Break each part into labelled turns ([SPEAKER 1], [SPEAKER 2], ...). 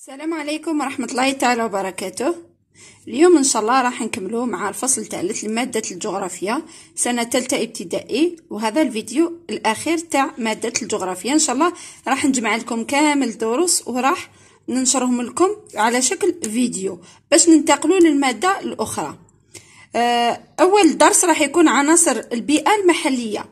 [SPEAKER 1] السلام عليكم ورحمة الله تعالى وبركاته اليوم إن شاء الله راح نكملو مع الفصل الثالث لمادة الجغرافيا سنة ثالثة ابتدائي وهذا الفيديو الأخير تاع مادة الجغرافيا إن شاء الله راح نجمع لكم كامل الدروس وراح ننشرهم لكم على شكل فيديو باش ننتقلوا للمادة الأخرى آه، أول درس راح يكون عناصر البيئة المحلية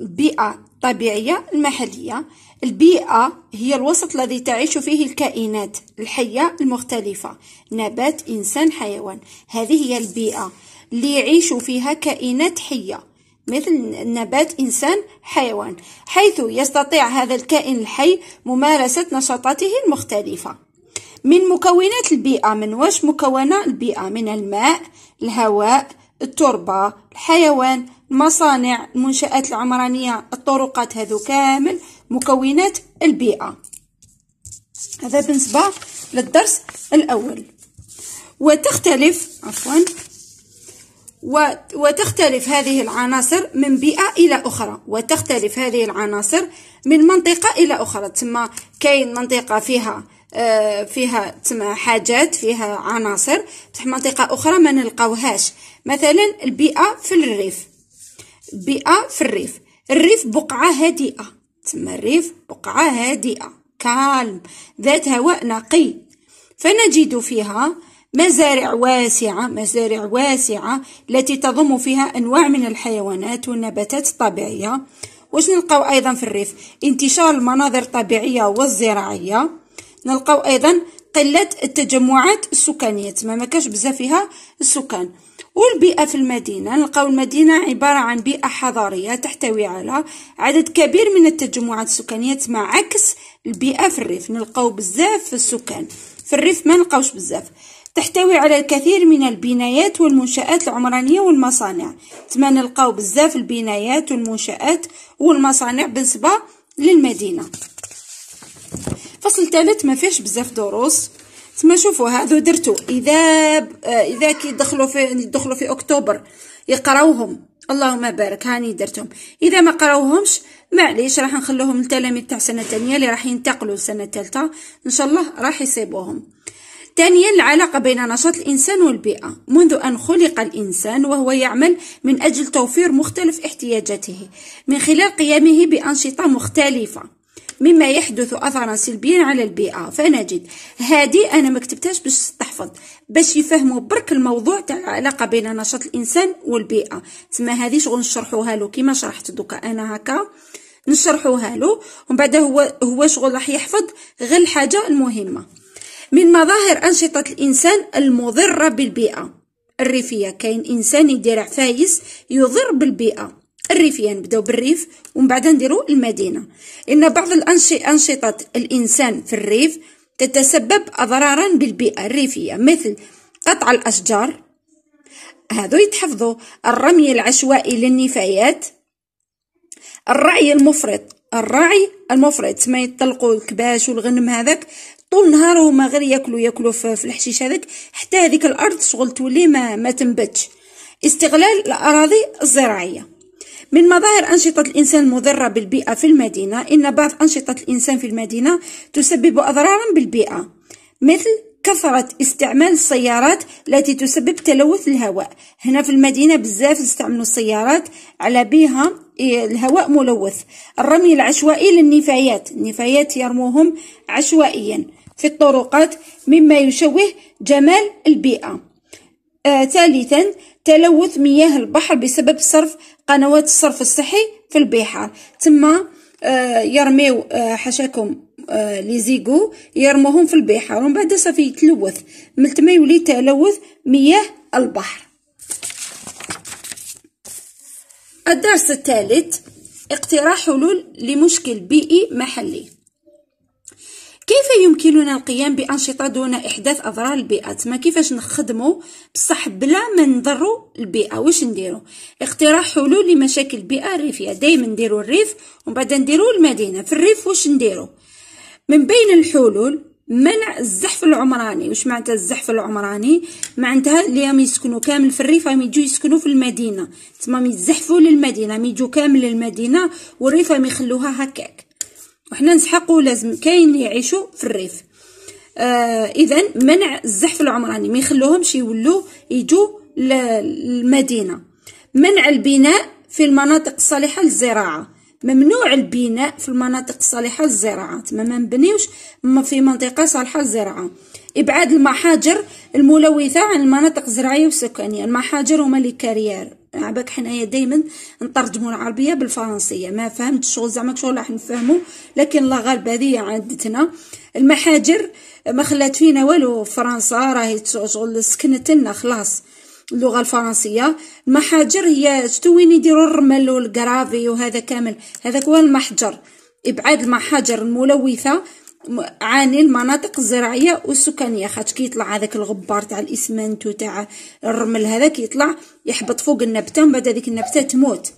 [SPEAKER 1] البيئة الطبيعية المحلية البيئة هي الوسط الذي تعيش فيه الكائنات الحية المختلفة نبات إنسان حيوان هذه هي البيئة اللي يعيش فيها كائنات حية مثل نبات إنسان حيوان حيث يستطيع هذا الكائن الحي ممارسة نشاطاته المختلفة من مكونات البيئة من واش مكونة البيئة من الماء الهواء التربة الحيوان المصانع المنشآت العمرانية الطرقات هذو كامل مكونات البيئة هذا بالنسبة للدرس الأول وتختلف عفوا وتختلف هذه العناصر من بيئة إلى أخرى وتختلف هذه العناصر من منطقة إلى أخرى تسمى كاين منطقة فيها آه، فيها تسمى حاجات فيها عناصر بصح منطقة أخرى ما نلقاوهاش مثلا البيئة في الريف البيئة في الريف الريف بقعة هادئة تسمى الريف بقعة هادئة كالم ذات هواء نقي فنجد فيها مزارع واسعة مزارع واسعة التي تضم فيها أنواع من الحيوانات والنباتات الطبيعية واش نلقاو أيضا في الريف انتشار المناظر الطبيعية والزراعية نلقاو ايضا قله التجمعات السكانيه تما ما كاش بزاف فيها السكان والبيئة في المدينة نلقاو المدينة عبارة عن بيئة حضارية تحتوي على عدد كبير من التجمعات السكانية مع عكس البيئة في الريف نلقاو بزاف في السكان في الريف ما نلقاوش بزاف تحتوي على الكثير من البنايات والمنشآت العمرانية والمصانع تما نلقاو بزاف البنايات والمنشآت والمصانع بالنسبة للمدينة فصل ثالث ما فيهش بزاف دروس تما شوفوا هادو درتو اذا آه، اذا كي دخلوا في يدخلوا في اكتوبر يقراوهم اللهم بارك هاني درتهم اذا ما قراوهمش معليش راح نخلوهم للتلاميذ تاع سنه ثانيه اللي راح ينتقلوا سنة ثالثه ان شاء الله راح يصيبوهم ثانيا العلاقة بين نشاط الإنسان والبيئة منذ أن خلق الإنسان وهو يعمل من أجل توفير مختلف احتياجاته من خلال قيامه بأنشطة مختلفة مما يحدث أثرا سلبيا على البيئة فنجد هذه أنا ما كتبتهاش باش تحفظ باش يفهموا برك الموضوع تاع العلاقة بين نشاط الإنسان والبيئة تما هذه شغل نشرحوها له كيما شرحت دوكا أنا هكا نشرحوها له ومن بعد هو هو شغل راح يحفظ غير الحاجة المهمة من مظاهر أنشطة الإنسان المضرة بالبيئة الريفية كاين إنسان يدير عفايس يضر بالبيئة الريفيه يعني نبداو بالريف ومن بعد نديرو المدينه ان بعض الانشطه الانسان في الريف تتسبب اضرارا بالبيئه الريفيه مثل قطع الاشجار هذو يتحفظوا الرمي العشوائي للنفايات الرعي المفرط الرعي المفرط ما يطلقوا الكباش والغنم هذاك طول نهار وما غير ياكلوا ياكلوا في الحشيش هذاك حتى هذيك الارض شغل تولي ما, ما تنبتش استغلال الاراضي الزراعيه من مظاهر أنشطة الإنسان المضرة بالبيئة في المدينة إن بعض أنشطة الإنسان في المدينة تسبب أضرارا بالبيئة مثل كثرة استعمال السيارات التي تسبب تلوث الهواء هنا في المدينة بزاف يستعملوا السيارات على بها الهواء ملوث الرمي العشوائي للنفايات النفايات يرموهم عشوائيا في الطرقات مما يشوه جمال البيئة آه ثالثا تلوث مياه البحر بسبب صرف قنوات الصرف الصحي في البحار تما آه، يرميو آه، حشاكم آه، لي زيغو يرموهم في البحار ومن بعد صافي يتلوث من تما يولي تلوث مياه البحر الدرس الثالث اقتراح حلول لمشكل بيئي محلي كيف يمكننا القيام بأنشطة دون إحداث أضرار البيئة ما كيفاش نخدمو بصح بلا ما نضروا البيئة واش نديرو اقتراح حلول لمشاكل البيئة الريفية دايما نديرو الريف ومن بعد نديرو المدينة في الريف واش نديرو من بين الحلول منع الزحف العمراني واش معناتها الزحف العمراني معناتها اللي راهم يسكنوا كامل في الريف راهم يجوا يسكنوا في المدينه تما يتزحفوا للمدينه يجوا كامل للمدينه والريف راهم يخلوها هكاك وحنا نسحقوا لازم كاين اللي يعيشوا في الريف آه اذا منع الزحف العمراني ما يخلوهمش يولوا يجوا للمدينه منع البناء في المناطق الصالحه للزراعه ممنوع البناء في المناطق الصالحه للزراعه ما منبنيوش في منطقه صالحه للزراعه إبعاد المحاجر الملوثة عن المناطق الزراعية والسكانية المحاجر هما لي كارير عباك حنايا دايما نترجمو العربية بالفرنسية ما فهمت شغل زعما شغل راح نفهمو لكن الله غالب هذه عادتنا المحاجر ما خلات فينا والو فرنسا راهي شغل سكنت لنا خلاص اللغة الفرنسية المحاجر هي شتو وين يديرو الرمل والكرافي وهذا كامل هذاك هو المحجر إبعاد المحاجر الملوثة عن المناطق الزراعيه والسكانيه خاطر كيطلع هذاك الغبار تاع الاسمنت وتاع الرمل هذا كيطلع يحبط فوق النبته ومن بعد هذيك النبته تموت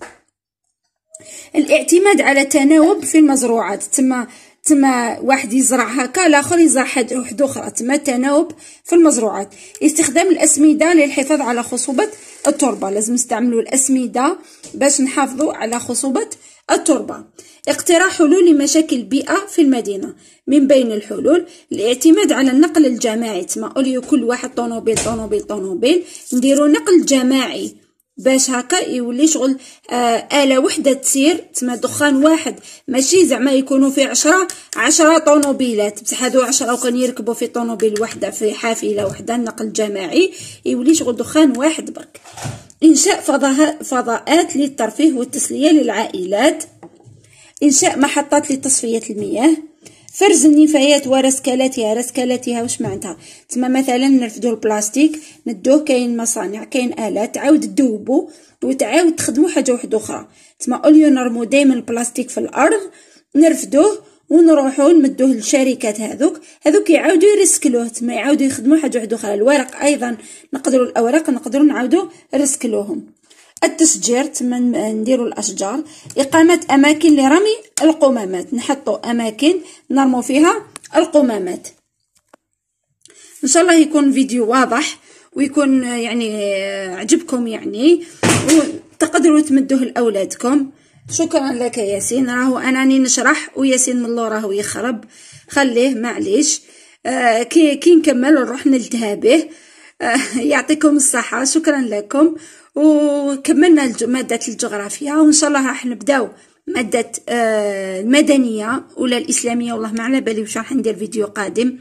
[SPEAKER 1] الاعتماد على التناوب في المزروعات تما تما واحد يزرع هكا الاخر يزرع حد وحده اخرى تما تناوب في المزروعات استخدام الاسمده للحفاظ على خصوبه التربه لازم نستعملوا الاسمده باش نحافظوا على خصوبه التربة اقتراح حلول لمشاكل بيئة في المدينة من بين الحلول الاعتماد على النقل الجماعي تما أوليو كل واحد طنوبيل طنوبيل طنوبيل نديرو نقل جماعي باش هكا يولي شغل آه آلة وحدة تسير تما دخان واحد ماشي زعما يكونوا في عشرة عشرة طنوبيلات بصح هادو عشرة وكان يركبوا في طنوبيل وحدة في حافلة وحدة النقل الجماعي يولي شغل دخان واحد برك إنشاء فضاءات للترفيه والتسلية للعائلات إنشاء محطات لتصفية المياه فرز النفايات ورسكالاتها رسكالاتها واش معناتها تما مثلا نرفدو البلاستيك ندوه كاين مصانع كاين الات تعاود تذوبو وتعاود تخدمو حاجه واحده اخرى تما اوليو نرمو دائما البلاستيك في الارض نرفدوه ونروحوا نمدوه للشركات هذوك هذوك يعاودوا يرسكلوه تما يعاودوا يخدموا حاجه وحده اخرى الورق ايضا نقدروا الاوراق نقدروا نعاودوا نرسكلوهم التشجير تما نديروا الاشجار اقامه اماكن لرمي القمامات نحطوا اماكن نرموا فيها القمامات ان شاء الله يكون فيديو واضح ويكون يعني عجبكم يعني وتقدروا تمدوه لاولادكم شكرا لك ياسين راهو اناني نشرح وياسين من الله راهو يخرب خليه معليش آه كي كي نكمل نروح نلتها به آه يعطيكم الصحه شكرا لكم وكملنا ماده الجغرافيا وان شاء الله راح نبداو ماده آه المدنيه ولا الاسلاميه والله ما على بالي واش راح ندير فيديو قادم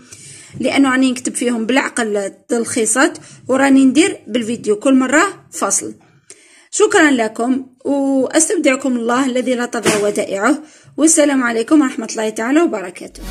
[SPEAKER 1] لانه راني نكتب فيهم بالعقل التلخيصات وراني ندير بالفيديو كل مره فصل شكرا لكم وأستودعكم الله الذي لا تضيع ودائعه والسلام عليكم ورحمة الله تعالى وبركاته